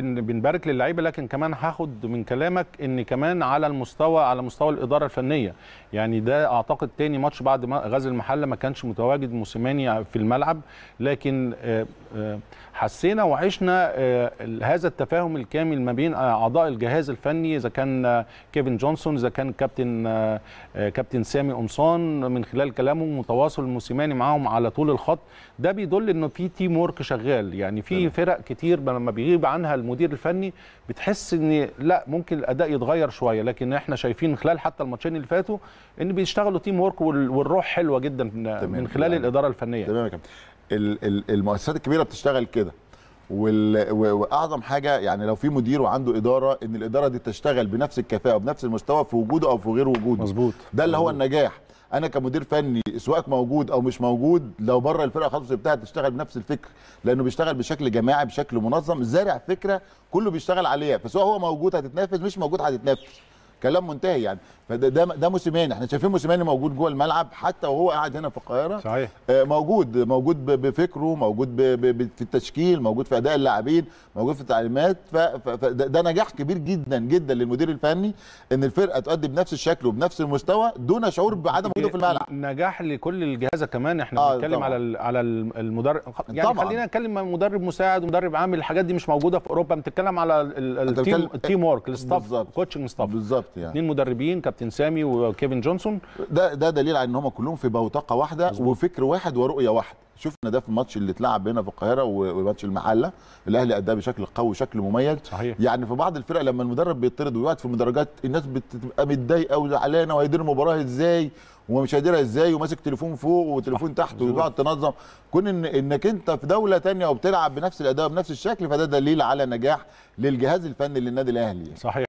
بنبارك للعيبه لكن كمان هاخد من كلامك ان كمان على المستوى على مستوى الاداره الفنيه يعني ده اعتقد تاني ماتش بعد ما غزل المحله ما كانش متواجد موسيماني في الملعب لكن آه، آه، حسينا وعشنا آه، هذا التفاهم الكامل ما بين اعضاء الجهاز الفني اذا كان كيفن جونسون اذا كان كابتن كابتن سامي قمصان من خلال كلامه متواصل موسيماني معاهم على طول الخط ده بيدل انه في تيم ورك شغال يعني في فرق كتير لما بيغيب عنها المدير الفني بتحس ان لا ممكن الاداء يتغير شويه لكن احنا شايفين خلال حتى الماتشين اللي فاتوا ان بيشتغلوا تيم وورك والروح حلوه جدا من خلال الاداره الفنيه تمام المؤسسات الكبيره بتشتغل كده واعظم حاجه يعني لو في مدير وعنده اداره ان الاداره دي تشتغل بنفس الكفاءه وبنفس المستوى في وجوده او في غير وجوده مظبوط ده اللي هو النجاح انا كمدير فني سواءك موجود او مش موجود لو بره الفرقه خالص بتاعه تشتغل بنفس الفكر لانه بيشتغل بشكل جماعي بشكل منظم زارع فكره كله بيشتغل عليها فسواء هو موجود هتتنافس مش موجود هتتنافس كلام منتهي يعني فده ده, ده موسيماني احنا شايفين موسيماني موجود جوه الملعب حتى وهو قاعد هنا في القاهره صحيح آه، موجود موجود بفكره موجود في التشكيل موجود في اداء اللاعبين موجود في التعليمات فده نجاح كبير جدا جدا للمدير الفني ان الفرقه تؤدي بنفس الشكل وبنفس المستوى دون شعور بعدم وجوده في الملعب نجاح لكل الجهاز كمان احنا آه بنتكلم على على المدرب يعني طبعا. خلينا نتكلم مدرب مساعد ومدرب عامل الحاجات دي مش موجوده في اوروبا بنتكلم على التيم التيم ورك الستاف كوتشنج ستاف بالظبط يعني اثنين مدربين كابتن سامي وكيفن جونسون ده ده دليل على ان هم كلهم في بوتقه واحده بالزبط. وفكر واحد ورؤيه واحده شفنا ده في الماتش اللي اتلعب هنا في القاهره وماتش المحله الاهلي اداه بشكل قوي وشكل مميز صحيح. يعني في بعض الفرق لما المدرب بيطرد ويقعد في المدرجات الناس بتبقى متضايقه وزعلانه وهيدير المباراه ازاي ومش قادرها ازاي وماسك تليفون فوق وتليفون تحت وتقعد تنظم كون إن انك انت في دوله ثانيه وبتلعب بنفس الاداء بنفس الشكل فده دليل على نجاح للجهاز الفني للنادي الاهلي صحيح